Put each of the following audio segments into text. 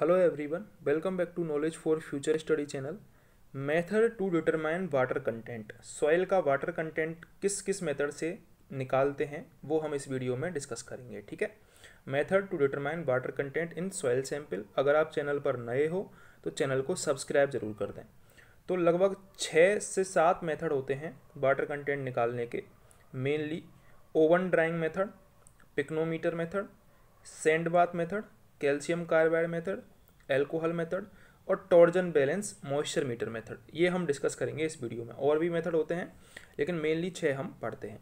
hello everyone welcome back to knowledge for future study channel method to determine water content soil का water content किस किस method से निकालते हैं वो हम इस वीडियो में डिस्कस करेंगे ठीक है method to determine water content in soil sample अगर आप चैनल पर नए हो तो चैनल को सब्सक्राइब जरूर कर दें तो लगभग छः से सात मेथड होते हैं वाटर कंटेंट निकालने के mainly oven drying method pycnometer method sand bath method calcium carbide method alcohol method और torsion balance moisture meter method ये हम डिस्कस करेंगे इस वीडियो में और भी मेथड होते हैं लेकिन मेनली छः हम पढ़ते हैं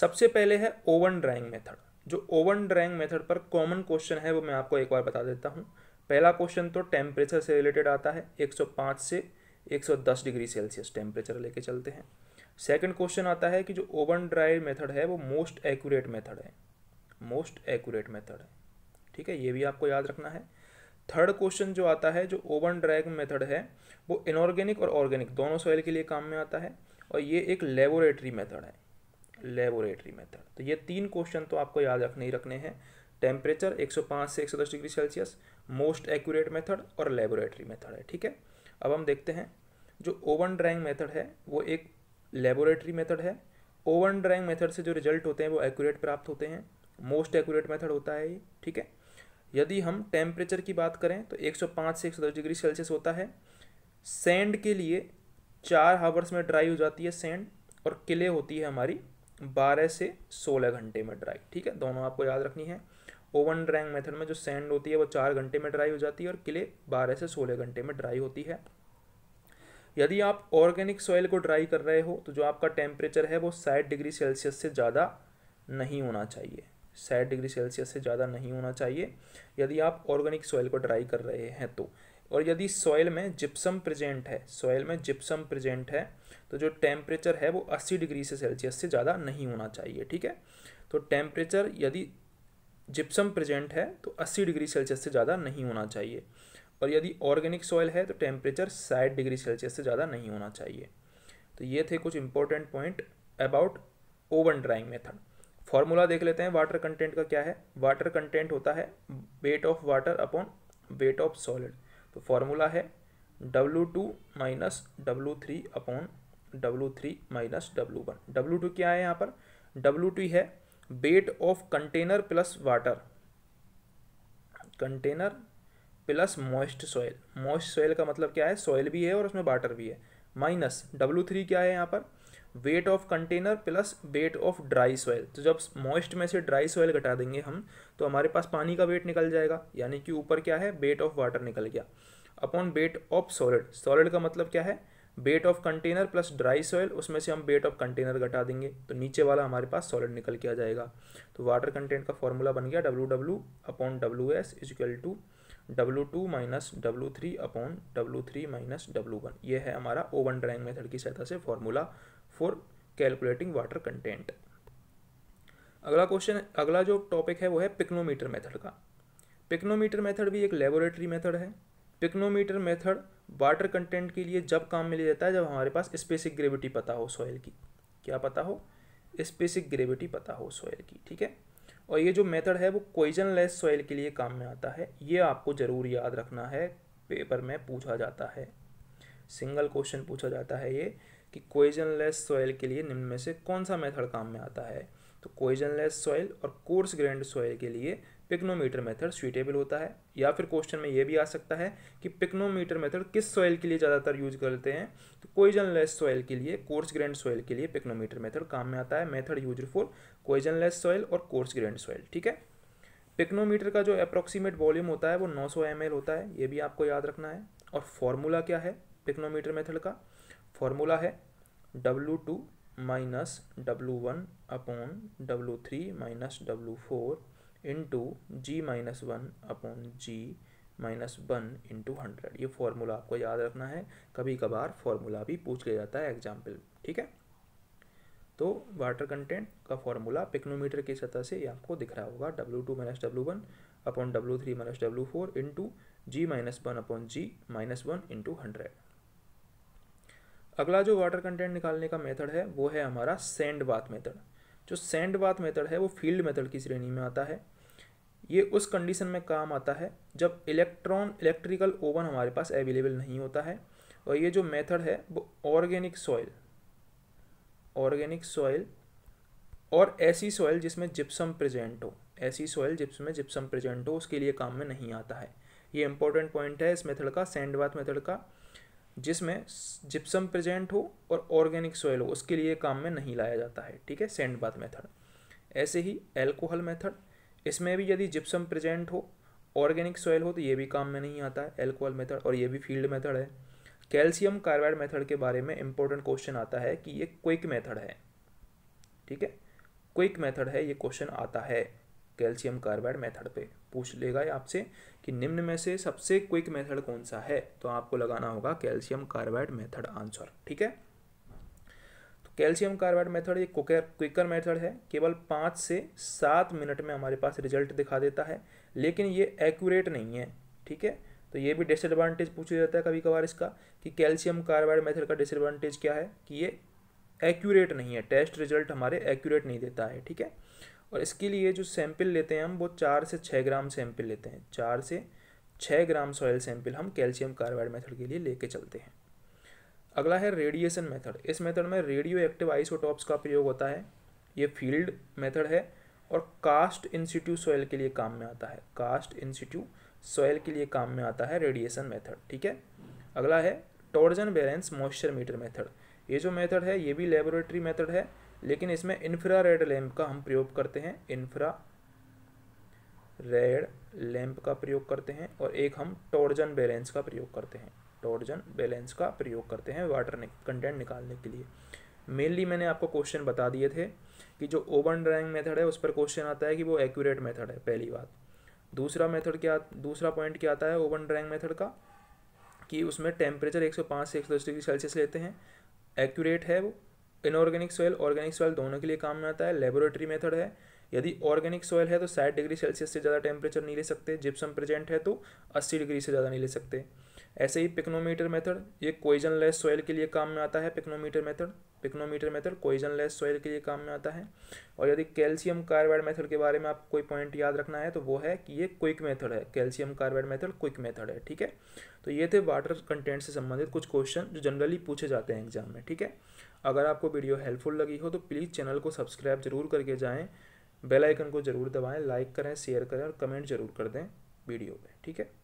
सबसे पहले है ओवन ड्राइंग मेथड जो ओवन ड्राइंग मेथड पर कॉमन क्वेश्चन है वो मैं आपको एक बार बता देता हूँ पहला क्वेश्चन तो टेम्परेचर से रिलेटेड आता है 105 से 110 डिग्री सेल्सियस टेम्परेचर लेके चलते हैं सेकंड क्वेश्चन आता है कि जो ओवन ड्राई मेथड है वो मोस्ट एक्यूरेट मेथड है मोस्ट एक्यूरेट मेथड है ठीक है ये भी आपको याद रखना है थर्ड क्वेश्चन जो आता है जो ओवन ड्रैग मेथड है वो इनऑर्गेनिक और ऑर्गेनिक दोनों सॉइल के लिए काम में आता है और ये एक लेबोरेटरी मेथड है लेबोरेटरी मेथड तो ये तीन क्वेश्चन तो आपको याद रखने ही रखने हैं टेम्परेचर 105 से 110 degree Celsius most accurate method और लेबोरेटरी मेथड है ठीक है अब हम देखते हैं जो ओवन ड्राइंग मेथड है वो एक लेबोरेटरी मेथड है ओवन ड्राइंग मेथड से जो रिजल्ट होते हैं वो एक्यूरेट प्राप्त होते हैं मोस्ट एक्यूरेट मेथड होता है ये ठीक है यदि हम टेम्परेचर की बात करें तो 105 से 110 डिग्री सेल्सियस होता है सैंड के लिए चार हावर्स में ड्राई हो जाती है सैंड और किले होती है हमारी 12 से 16 घंटे में ड्राई ठीक है दोनों आपको याद रखनी है ओवन ड्राइंग मेथड में जो सैंड होती है वो चार घंटे में ड्राई हो जाती है और किले बारह से सोलह घंटे में ड्राई होती है यदि आप ऑर्गेनिक सॉइल को ड्राई कर रहे हो तो जो आपका टेम्परेचर है वो साठ डिग्री सेल्सियस से ज़्यादा नहीं होना चाहिए साठ डिग्री सेल्सियस से ज़्यादा नहीं होना चाहिए यदि आप ऑर्गेनिक सॉइल को ड्राई कर रहे हैं तो और यदि सॉइल में जिप्सम प्रेजेंट है सॉइल में जिप्सम प्रेजेंट है तो जो टेम्परेचर है वो 80 डिग्री से सेल्सियस से ज़्यादा नहीं होना चाहिए ठीक है तो टेम्परेचर यदि जिप्सम प्रेजेंट है तो 80 डिग्री सेल्सियस से ज़्यादा नहीं होना चाहिए और यदि ऑर्गेनिक सॉइल है तो टेम्परेचर साठ डिग्री सेल्सियस से ज़्यादा नहीं होना चाहिए तो ये थे कुछ important point about oven drying method formula देख लेते हैं वाटर कंटेंट का क्या है वाटर कंटेंट होता है weight of water upon weight of solid तो फॉर्मूला है W two minus W three upon W three minus W one W two क्या है यहाँ पर डब्लू टू है weight of container plus water container plus moist soil moist soil का मतलब क्या है सॉयल भी है और उसमें वाटर भी है माइनस डब्लू थ्री क्या है यहाँ पर weight of container plus weight of dry soil तो जब मॉइस्ट में से ड्राई सॉयल घटा देंगे हम तो हमारे पास पानी का वेट निकल जाएगा यानी कि ऊपर क्या है वेट ऑफ वाटर निकल गया upon weight of solid solid का मतलब क्या है weight of container plus dry soil उसमें से हम वेट ऑफ कंटेनर घटा देंगे तो नीचे वाला हमारे पास सॉलिड निकल के आ जाएगा तो वाटर कंटेंट का फॉर्मूला बन गया W W upon W S is equal to W two minus W three upon W three minus W one ये है हमारा ओवन ड्राइंग मेथड की सहायता से formula for calculating water content अगला क्वेश्चन अगला जो टॉपिक है वो है पिक्नोमीटर मेथड का पिक्नोमीटर मेथड भी एक लेबोरेटरी मेथड है पिक्नोमीटर मेथड वाटर कंटेंट के लिए जब काम में लिया जाता है जब हमारे पास स्पेसिक ग्रेविटी पता हो सॉयल की क्या पता हो स्पेसिक ग्रेविटी पता हो सॉइल की ठीक है और ये जो मेथड है वो क्वेजन लेस सॉइल के लिए काम में आता है ये आपको ज़रूर याद रखना है पेपर में पूछा जाता है सिंगल क्वेश्चन पूछा जाता है ये कि कोइजन लेस सॉइल के लिए निम्न में से कौन सा मेथड काम में आता है तो कोइजन लेस सॉइल और कोर्स ग्रेंड सॉइल के लिए पिक्नोमीटर मेथड सुइटेबल होता है या फिर क्वेश्चन में ये भी आ सकता है कि पिक्नोमीटर मेथड किस सॉइल के लिए ज़्यादातर यूज करते हैं तो कोइजन लेस सॉइल के लिए कोर्स ग्रेंड सॉइल के लिए पिक्नोमीटर मेथड काम में आता है method use for cohesionless soil और कोर्स ग्रेंड सॉइल ठीक है पिक्नोमीटर का जो अप्रोक्सीमेट वॉल्यूम होता है वो नौ सौ होता है ये भी आपको याद रखना है और फॉर्मूला क्या है पिक्नोमीटर मेथड का फॉर्मूला है W two minus W one upon W three minus W four into G minus one upon G minus one into hundred ये फॉर्मूला आपको याद रखना है कभी कभार फॉर्मूला भी पूछ लिया जाता है एग्जाम्पल ठीक है तो वाटर कंटेंट का फॉर्मूला पिक्नोमीटर की सतह से आपको दिख रहा होगा W two minus W one upon W three minus W four into G minus one upon G minus one into hundred अगला जो वाटर कंटेंट निकालने का मेथड है वो है हमारा सेंड बाथ मेथड जो सेंड बाथ मेथड है वो फील्ड मेथड की श्रेणी में आता है ये उस कंडीशन में काम आता है जब इलेक्ट्रॉन इलेक्ट्रिकल ओवन हमारे पास अवेलेबल नहीं होता है और ये जो मेथड है वो ऑर्गेनिक सॉइल ऑर्गेनिक सॉइल और ऐसी सॉइल जिसमें जिप्सम प्रेजेंट हो ऐसी सॉइल जिसमें जिप्सम प्रेजेंट हो उसके लिए काम में नहीं आता है ये इंपॉर्टेंट पॉइंट है इस मेथड का सेंड बाथ मेथड का जिसमें जिप्सम प्रेजेंट हो और ऑर्गेनिक सॉइल हो उसके लिए काम में नहीं लाया जाता है ठीक है सेंड बाथ मेथड ऐसे ही एल्कोहल मेथड इसमें भी यदि जिप्सम प्रेजेंट हो ऑर्गेनिक सॉइल हो तो ये भी काम में नहीं आता है एल्कोहल मेथड और ये भी फील्ड मेथड है कैल्शियम कार्बाइड मेथड के बारे में इंपॉर्टेंट क्वेश्चन आता है कि ये क्विक मेथड है ठीक है क्विक मेथड है ये क्वेश्चन आता है कैल्शियम कार्बाइड मेथड पे पूछ लेगा ये आपसे कि निम्न में से सबसे क्विक मेथड कौन सा है तो आपको लगाना होगा कैल्शियम कार्बाइड मेथड आंसर ठीक है तो कैल्शियम कार्बाइड मेथड एक क्विकर क्विकर मेथड है केवल पाँच से सात मिनट में हमारे पास रिजल्ट दिखा देता है लेकिन ये एक्यूरेट नहीं है ठीक है तो ये भी डिसएडवांटेज पूछा जाता है कभी कभार इसका कि कैल्शियम कार्बाइड मेथड का डिसएडवांटेज क्या है कि ये एक्यूरेट नहीं है टेस्ट रिजल्ट हमारे एक्यूरेट नहीं देता है ठीक है और इसके लिए जो सैंपल लेते हैं हम वो चार से छः ग्राम सैंपल लेते हैं चार से छः ग्राम सॉयल सैंपल हम कैल्शियम कार्बाइड मेथड के लिए लेके चलते हैं अगला है रेडिएशन मेथड इस मेथड में रेडियो एक्टिव आइसोटॉप्स का प्रयोग होता है ये फील्ड मेथड है और कास्ट इंस्टीट्यूट सॉयल के लिए काम में आता है कास्ट इंस्टीट्यूट सॉयल के लिए काम में आता है रेडिएशन मेथड ठीक है अगला है torsion balance moisture meter method ये जो मेथड है ये भी लेबोरेटरी मेथड है लेकिन इसमें इन्फ्रा रेड लैम्प का हम प्रयोग करते हैं इन्फ्रा रेड लैम्प का प्रयोग करते हैं और एक हम टॉर्जन बैलेंस का प्रयोग करते हैं टॉर्जन बैलेंस का प्रयोग करते हैं वाटर कंटेंट निकालने के लिए मेनली मैंने आपको क्वेश्चन बता दिए थे कि जो ओवन ड्राइंग मेथड है उस पर क्वेश्चन आता है कि वो एक्यूरेट मेथड है पहली बात दूसरा मेथड क्या दूसरा पॉइंट क्या आता है ओवन ड्राइंग मेथड का कि उसमें टेम्परेचर 105 से 110 डिग्री सेल्सियस लेते हैं एक्यूरेट है वो इनऑर्गेनिक सॉयल ऑर्गेनिक सॉइल दोनों के लिए काम में आता है लेबोरेटरी मेथड है यदि ऑर्गेनिक सॉइल है तो साठ डिग्री सेल्सियस से ज़्यादा टेम्परेचर नहीं ले सकते जिप्सम प्रेजेंट है तो अस्सी डिग्री से ज़्यादा नहीं ले सकते ऐसे ही पिक्नोमीटर मेथड ये क्वेजन लेस सॉइल के लिए काम में आता है pycnometer method pycnometer method cohesionless soil के लिए काम में आता है और यदि कैल्शियम कार्बाइड मेथड के बारे में आप कोई पॉइंट याद रखना है तो वो है कि ये क्विक मेथड है calcium carbide method quick method है ठीक है तो ये थे वाटर कंटेंट से संबंधित कुछ क्वेश्चन जो जनरली पूछे जाते हैं एग्जाम में ठीक है अगर आपको वीडियो हेल्पफुल लगी हो तो प्लीज़ चैनल को सब्सक्राइब जरूर करके जाएँ बेलाइकन को जरूर दबाएँ लाइक करें शेयर करें और कमेंट जरूर कर दें वीडियो पर ठीक है